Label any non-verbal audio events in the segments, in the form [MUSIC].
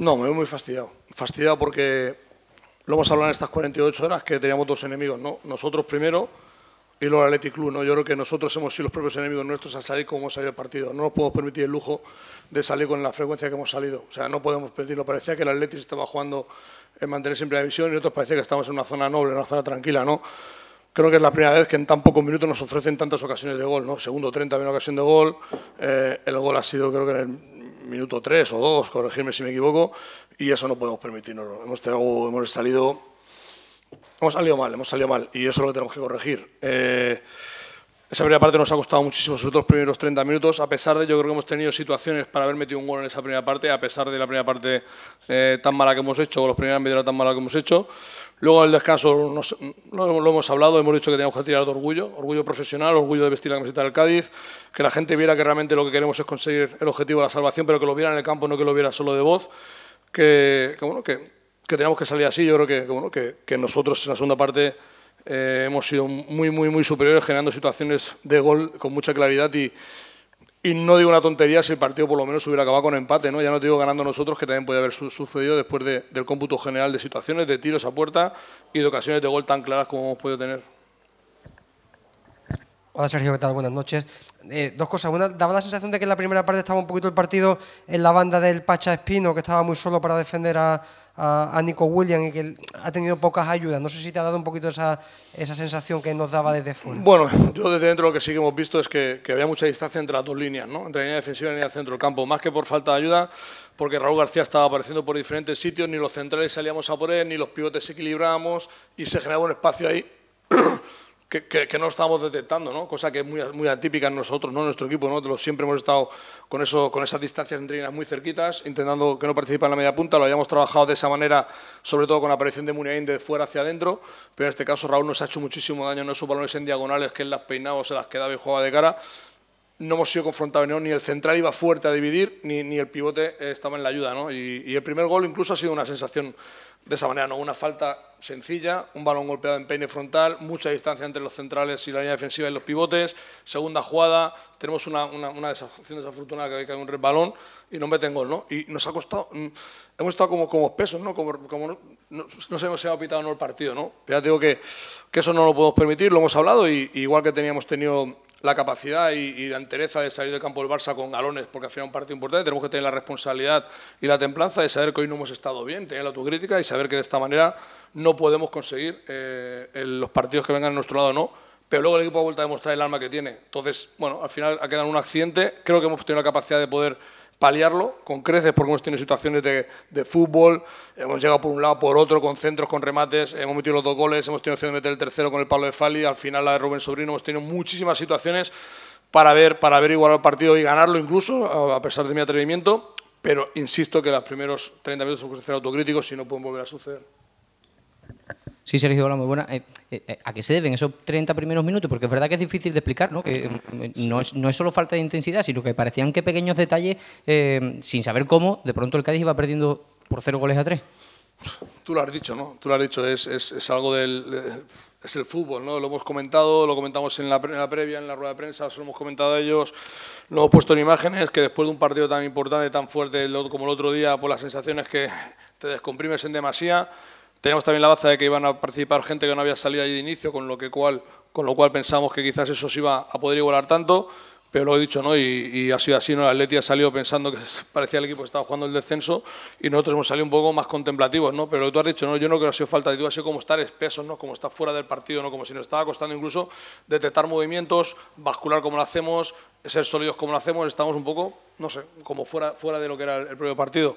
No, me veo muy fastidiado. Fastidiado porque lo hemos hablado en estas 48 horas que teníamos dos enemigos, ¿no? Nosotros primero y luego el Athletic Club, ¿no? Yo creo que nosotros hemos sido los propios enemigos nuestros al salir como hemos salido el partido. No nos podemos permitir el lujo de salir con la frecuencia que hemos salido. O sea, no podemos permitirlo. Parecía que el Athletic estaba jugando en mantener siempre la división y nosotros parecía que estábamos en una zona noble, en una zona tranquila, ¿no? Creo que es la primera vez que en tan pocos minutos nos ofrecen tantas ocasiones de gol, ¿no? Segundo 30, una ocasión de gol. Eh, el gol ha sido, creo que en el minuto tres o dos, corregirme si me equivoco, y eso no podemos permitirnos. Hemos, hemos salido hemos salido mal, hemos salido mal, y eso es lo que tenemos que corregir. Eh, esa primera parte nos ha costado muchísimo, sobre todo los primeros 30 minutos, a pesar de, yo creo que hemos tenido situaciones para haber metido un gol en esa primera parte, a pesar de la primera parte eh, tan mala que hemos hecho, o los primeros minutos tan mala que hemos hecho. Luego el descanso nos, lo, hemos hablado, hemos dicho que teníamos que tirar de orgullo, orgullo profesional, orgullo de vestir la camiseta del Cádiz, que la gente viera que realmente lo que queremos es conseguir el objetivo de la salvación, pero que lo viera en el campo, no que lo viera solo de voz, que, bueno, que, que tenemos que salir así, yo creo que, que, bueno, que nosotros en la segunda parte eh, hemos sido muy, muy, muy superiores generando situaciones de gol con mucha claridad y, no digo una tontería si el partido por lo menos hubiera acabado con empate, ¿no? Ya no digo ganando nosotros, que también puede haber sucedido después del cómputo general de situaciones, de tiros a puerta y de ocasiones de gol tan claras como hemos podido tener. Hola Sergio, ¿qué tal? Buenas noches. Eh, dos cosas. Una, daba la sensación de que en la primera parte estaba un poquito el partido en la banda del Pacha Espino, que estaba muy solo para defender a, Nico William y que ha tenido pocas ayudas. No sé si te ha dado un poquito esa, esa sensación que nos daba desde fuera. Bueno, yo desde dentro lo que sí que hemos visto es que, que había mucha distancia entre las dos líneas, ¿no? entre la línea defensiva y la línea centro del campo. Más que por falta de ayuda, porque Raúl García estaba apareciendo por diferentes sitios, ni los centrales salíamos a por él, ni los pivotes se equilibrábamos y se generaba un espacio ahí que, no estábamos detectando, ¿no? cosa que es muy, atípica en nosotros, ¿no? en nuestro equipo. ¿no? Siempre hemos estado con, eso, con esas distancias entre líneas muy cerquitas, intentando que no participen en la media punta. Lo habíamos trabajado de esa manera, sobre todo con la aparición de Muniain de fuera hacia adentro, pero en este caso Raúl nos ha hecho muchísimo daño en esos balones en diagonales que él las peinaba o se las quedaba y jugaba de cara no hemos sido confrontados, ni el central iba fuerte a dividir, ni, el pivote eh, estaba en la ayuda. ¿no? Y, el primer gol incluso ha sido una sensación de esa manera, ¿no? una falta sencilla, un balón golpeado en peine frontal, mucha distancia entre los centrales y la línea defensiva y los pivotes, segunda jugada, tenemos una, una, una desafortunada que cae un balón y no meten gol. ¿no? Y nos ha costado, mm, hemos estado como, como pesos, ¿no? como, como no, no, no se ha pitado no el partido. ¿no? Ya digo que, que eso no lo podemos permitir, lo hemos hablado, y, igual que teníamos tenido la capacidad y, la entereza de salir del campo del Barça con galones, porque al final es un partido importante, tenemos que tener la responsabilidad y la templanza de saber que hoy no hemos estado bien, tener la autocrítica y saber que de esta manera no podemos conseguir eh, los partidos que vengan a nuestro lado, no. Pero luego el equipo ha vuelto a demostrar el alma que tiene. Entonces, bueno, al final ha quedado un accidente. Creo que hemos tenido la capacidad de poder paliarlo con creces porque hemos tenido situaciones de, de, fútbol, hemos llegado por un lado, por otro, con centros, con remates, hemos metido los dos goles, hemos tenido opción de meter el tercero con el palo de Fali, al final la de Rubén Sobrino, hemos tenido muchísimas situaciones para ver, para ver igualar el partido y ganarlo incluso, a pesar de mi atrevimiento, pero insisto que los primeros 30 minutos son ser autocríticos y no pueden volver a suceder. Sí, Sergio, hola, muy buena. Eh, eh, eh, ¿A qué se deben esos 30 primeros minutos? Porque es verdad que es difícil de explicar, ¿no? Que no, es, no, es, solo falta de intensidad, sino que parecían que pequeños detalles, sin saber cómo, de pronto el Cádiz iba perdiendo por cero goles a tres. Tú lo has dicho, ¿no? Tú lo has dicho, es, es, algo del... Es el fútbol, ¿no? Lo hemos comentado, lo comentamos en la, previa, en la rueda de prensa, lo hemos comentado a ellos, lo hemos puesto en imágenes, que después de un partido tan importante, tan fuerte como el otro día, por pues las sensaciones que te descomprimes en demasía, Teníamos también la baza de que iban a participar gente que no había salido allí de inicio, con lo, que cual, con lo cual pensamos que quizás eso se iba a poder igualar tanto, pero lo he dicho, ¿no? Y, ha sido así, ¿no? El Atleti ha salido pensando que [LAUGHS] parecía el equipo que estaba jugando el descenso y nosotros hemos salido un poco más contemplativos, ¿no? Pero lo que tú has dicho, ¿no? Yo no creo que ha sido falta de tú ha sido como estar espesos, ¿no? Como estar fuera del partido, ¿no? Como si nos estaba costando incluso detectar movimientos, bascular como lo hacemos, ser sólidos como lo hacemos, estamos un poco, no sé, como fuera, fuera de lo que era el propio partido.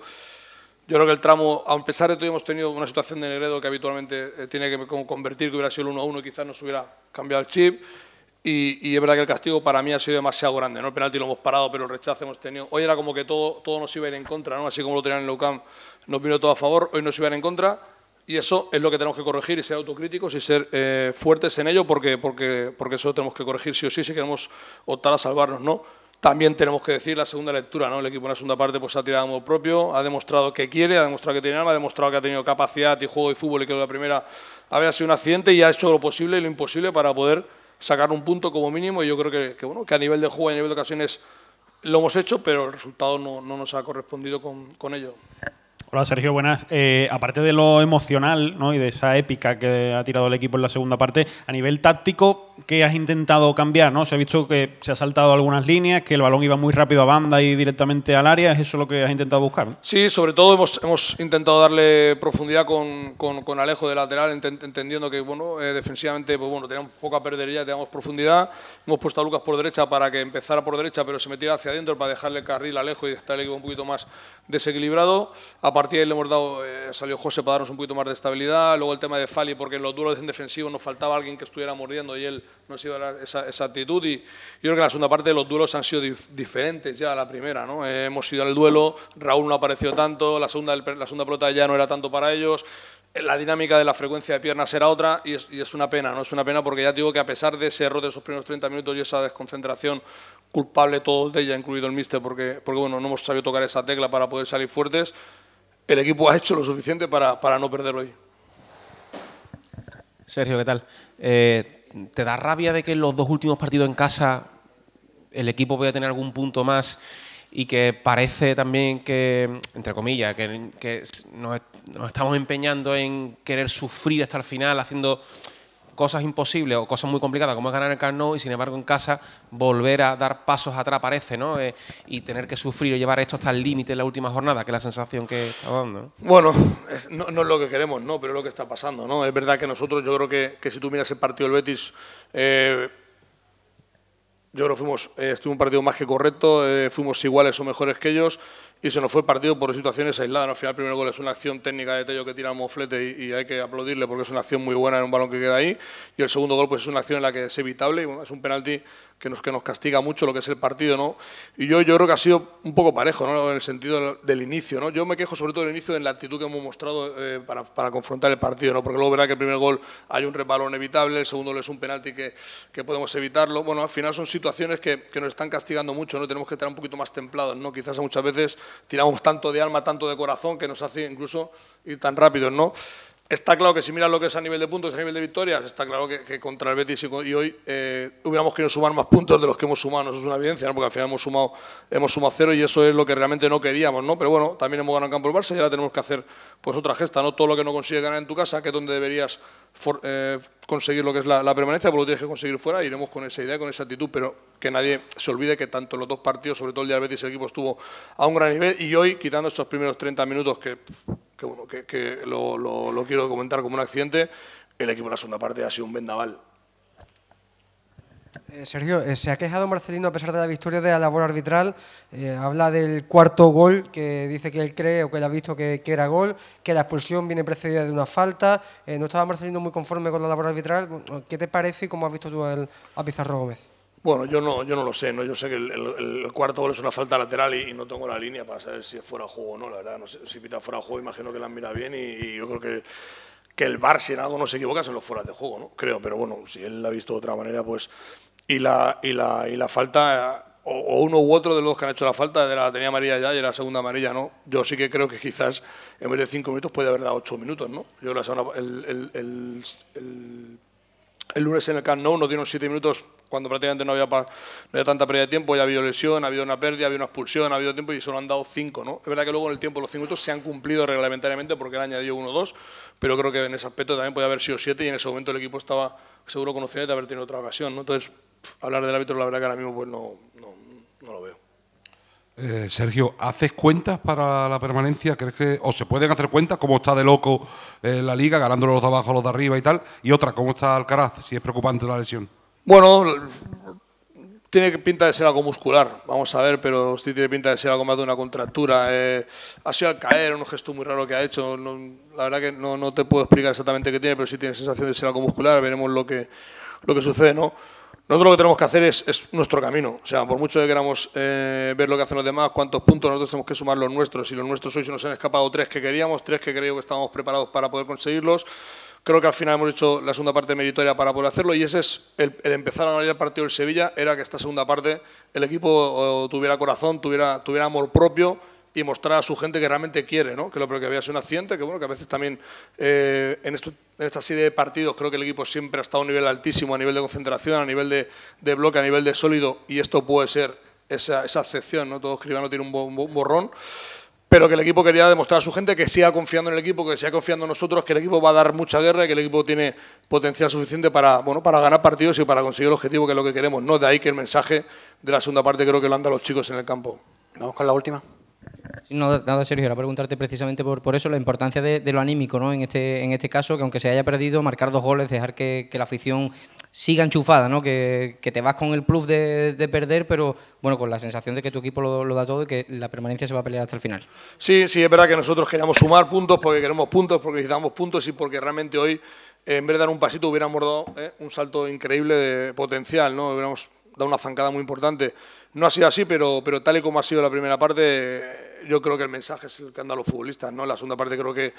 Yo creo que el tramo, a pesar de todo, hemos tenido una situación de Negredo que habitualmente eh, tiene que convertir, que hubiera sido el 1-1, quizás nos hubiera cambiado el chip. Y, es verdad que el castigo para mí ha sido demasiado grande. ¿no? El penalti lo hemos parado, pero el rechazo hemos tenido. Hoy era como que todo, todo nos iba a ir en contra, ¿no? así como lo tenían en UCAM, nos vino todo a favor, hoy nos iba en contra. Y eso es lo que tenemos que corregir y ser autocríticos y ser eh, fuertes en ello, porque, porque, porque eso tenemos que corregir sí o sí si queremos optar a salvarnos. ¿no? También tenemos que decir la segunda lectura, ¿no? El equipo en la segunda parte pues, ha tirado modo propio, ha demostrado que quiere, ha demostrado que tiene alma, ha demostrado que ha tenido capacidad y juego y fútbol y que la primera había sido un accidente y ha hecho lo posible y lo imposible para poder sacar un punto como mínimo. Y yo creo que, bueno, que a nivel de juego y a nivel de ocasiones lo hemos hecho, pero el resultado no, nos ha correspondido con ello. Hola Sergio, buenas. Eh, aparte de lo emocional ¿no? y de esa épica que ha tirado el equipo en la segunda parte, a nivel táctico, ¿qué has intentado cambiar? ¿no? Se ha visto que se ha saltado algunas líneas, que el balón iba muy rápido a banda y directamente al área, ¿es eso lo que has intentado buscar? Sí, sobre todo hemos, intentado darle profundidad con, Alejo de lateral, entendiendo que bueno, eh, defensivamente pues, bueno, teníamos poca perdería, teníamos profundidad. Hemos puesto a Lucas por derecha para que empezara por derecha, pero se metiera hacia adentro para dejarle el carril a Alejo y estar el equipo un poquito más desequilibrado. A él le hemos dado, eh, salió José para darnos un poquito más de estabilidad, luego el tema de Fali, porque en los duelos en defensivo nos faltaba alguien que estuviera mordiendo y él no ha sido a esa, esa actitud. Y yo creo que la segunda parte de los duelos han sido diferentes ya a la primera. ¿no? Eh, hemos ido al duelo, Raúl no apareció tanto, la segunda, la segunda pelota ya no era tanto para ellos, eh, la dinámica de la frecuencia de piernas era otra y es, una pena, ¿no? Es una pena porque ya digo que a pesar de ese error de esos primeros 30 minutos y esa desconcentración, culpable todos de ella, incluido el míster, porque, porque bueno, no hemos sabido tocar esa tecla para poder salir fuertes, el equipo ha hecho lo suficiente para, no perder hoy. Sergio, ¿qué tal? Eh, ¿Te da rabia de que en los dos últimos partidos en casa el equipo vaya a tener algún punto más y que parece también que, entre comillas, que, nos, estamos empeñando en querer sufrir hasta el final, haciendo cosas imposibles o cosas muy complicadas como es ganar el Carnot y sin embargo en casa volver a dar pasos atrás parece, ¿no? Eh, y tener que sufrir o llevar esto hasta el límite en la última jornada, que es la sensación que está dando. Bueno, no, es lo que queremos, ¿no? Pero es lo que está pasando, ¿no? Es verdad que nosotros, yo creo que, que si tú miras el partido del Betis, eh, yo creo que fuimos, eh, estuvo un partido más que correcto, fuimos iguales o mejores que ellos y se nos fue partido por situaciones aisladas. Al final, el primer gol es una acción técnica de Tello que tira Moflete y, hay que aplaudirle porque es una acción muy buena en un balón que queda ahí. Y el segundo gol pues es una acción en la que es evitable y bueno, es un penalti que nos, que nos castiga mucho lo que es el partido. ¿no? Y yo, yo creo que ha sido un poco parejo ¿no? en el sentido del inicio. ¿no? Yo me quejo sobre todo del inicio en la actitud que hemos mostrado eh, para, para, confrontar el partido. ¿no? Porque luego verá que el primer gol hay un rebalón evitable, el segundo gol es un penalti que, que podemos evitarlo. Bueno, al final son situaciones que, que nos están castigando mucho. ¿no? Tenemos que estar un poquito más templados. ¿no? Quizás muchas veces tiramos tanto de alma, tanto de corazón, que nos hace incluso ir tan rápido, ¿no? Está claro que si miras lo que es a nivel de puntos, a nivel de victorias, está claro que, contra el Betis y, hoy eh, hubiéramos querido sumar más puntos de los que hemos sumado, eso es una evidencia, porque al final hemos sumado, hemos sumado cero y eso es lo que realmente no queríamos, ¿no? Pero bueno, también hemos ganado en campo el Barça y ahora tenemos que hacer pues otra gesta, ¿no? Todo lo que no consigues ganar en tu casa, que es donde deberías eh, conseguir lo que es la, permanencia, pero pues lo tienes que conseguir fuera y iremos con esa idea, con esa actitud, pero que nadie se olvide que tanto los dos partidos, sobre todo el día del Betis, el equipo estuvo a un gran nivel y hoy, quitando estos primeros 30 minutos que que, que, lo, quiero comentar como un accidente, el equipo de la segunda parte ha sido un vendaval. Eh, Sergio, eh, se ha quejado Marcelino a pesar de la victoria de la labor arbitral. Eh, habla del cuarto gol que dice que él cree o que él ha visto que, era gol, que la expulsión viene precedida de una falta. ¿No estaba Marcelino muy conforme con la labor arbitral? ¿Qué te parece y cómo has visto tú el, a Pizarro Gómez? Bueno, yo no, yo no lo sé, ¿no? yo sé que el, el, cuarto gol es una falta lateral y, no tengo la línea para saber si es fuera de juego o no, la verdad, no sé, si pita fuera de juego imagino que la mira bien y, yo creo que, que, el bar, si en algo no se equivoca se los fuera de juego, ¿no? creo, pero bueno, si él la ha visto de otra manera pues y la, y la, y la falta, o, uno u otro de los que han hecho la falta, de la tenía María ya y la segunda amarilla no, yo sí que creo que quizás en vez de cinco minutos puede haber dado ocho minutos, ¿no? yo la el, el el lunes en el Camp Nou nos dieron siete minutos cuando prácticamente no había, no había tanta pérdida de tiempo, ya había habido lesión, ha habido una pérdida, había una expulsión, ha habido tiempo y solo han dado cinco. ¿no? Es verdad que luego en el tiempo los cinco minutos se han cumplido reglamentariamente porque han añadido uno o dos, pero creo que en ese aspecto también podía haber sido siete y en ese momento el equipo estaba seguro conocido de haber tenido otra ocasión. ¿no? Entonces, hablar del árbitro la verdad que ahora mismo pues no lo veo. Eh, Sergio, ¿haces cuentas para la permanencia? ¿Crees que o se pueden hacer cuentas cómo está de loco eh, la liga, ganándolo los de abajo, los de arriba y tal? Y otra, ¿cómo está Alcaraz? Si es preocupante la lesión. Bueno, tiene pinta de ser algo muscular, vamos a ver, pero sí tiene pinta de ser algo más de una contractura. Eh, ha sido al caer, un gesto muy raro que ha hecho. la verdad que no, te puedo explicar exactamente qué tiene, pero sí tiene sensación de ser algo muscular. Veremos lo que, lo que sucede, ¿no? Nosotros lo que tenemos que hacer es, nuestro camino. O sea, por mucho que queramos eh, ver lo que hacen los demás, cuántos puntos nosotros tenemos que sumar los nuestros. y los nuestros hoy se nos han escapado tres que queríamos, tres que creo que estábamos preparados para poder conseguirlos. Creo que al final hemos hecho la segunda parte meritoria para poder hacerlo y ese es el, empezar a ganar el partido del Sevilla, era que esta segunda parte el equipo tuviera corazón, tuviera, tuviera amor propio y mostrar a su gente que realmente quiere, ¿no? que lo que había sido un accidente, que bueno, que a veces también eh, en, esta serie de partidos creo que el equipo siempre ha estado a un nivel altísimo, a nivel de concentración, a nivel de, bloque, a nivel de sólido, y esto puede ser esa, excepción, ¿no? Todo escribano tiene un, borrón pero que el equipo quería demostrar a su gente que siga confiando en el equipo, que siga confiando en nosotros, que el equipo va a dar mucha guerra y que el equipo tiene potencial suficiente para, bueno, para ganar partidos y para conseguir el objetivo que es lo que queremos. No de ahí que el mensaje de la segunda parte creo que lo han los chicos en el campo. Vamos con la última. No, nada, Sergio, era preguntarte precisamente por, por eso, la importancia de, lo anímico, ¿no? En este, en este caso, que aunque se haya perdido, marcar dos goles, dejar que, la afición siga enchufada, ¿no? Que, te vas con el plus de, perder, pero bueno, con la sensación de que tu equipo lo, da todo y que la permanencia se va a pelear hasta el final. Sí, sí, es verdad que nosotros queríamos sumar puntos porque queremos puntos, porque necesitamos puntos y porque realmente hoy, eh, en vez de dar un pasito, hubiéramos dado eh, un salto increíble de potencial, ¿no? Hubiéramos dado una zancada muy importante. No ha sido así, pero, pero tal y como ha sido la primera parte yo creo que el mensaje es el que han los futbolistas, ¿no? En la segunda parte creo que,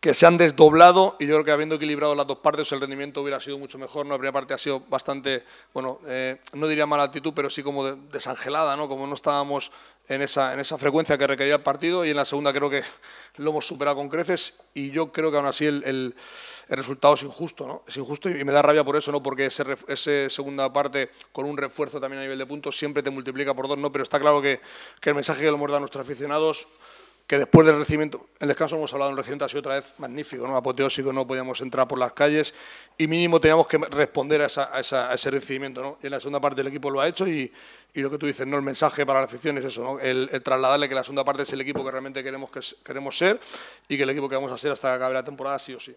que se han desdoblado y yo creo que habiendo equilibrado las dos partes el rendimiento hubiera sido mucho mejor, ¿no? La primera parte ha sido bastante, bueno, eh, no diría mala actitud, pero sí como desangelada, ¿no? Como no estábamos en esa, frecuencia que requería el partido y en la segunda creo que lo hemos superado con creces y yo creo que aún así el, resultado es injusto, ¿no? Es injusto y, me da rabia por eso, ¿no? Porque esa segunda parte con un refuerzo también a nivel de puntos siempre te multiplica por dos, ¿no? Pero está claro que, que el mensaje que le hemos dado a nuestros aficionados que después del recibimiento, el descanso hemos hablado, en recibimiento ha otra vez magnífico, ¿no? apoteósico, no podíamos entrar por las calles y mínimo teníamos que responder a, ese recibimiento. ¿no? Y en la segunda parte el equipo lo ha hecho y, lo que tú dices, ¿no? el mensaje para la afición es eso, el, trasladarle que la segunda parte es el equipo que realmente queremos, queremos ser y que el equipo que vamos a ser hasta que acabe la temporada sí o sí.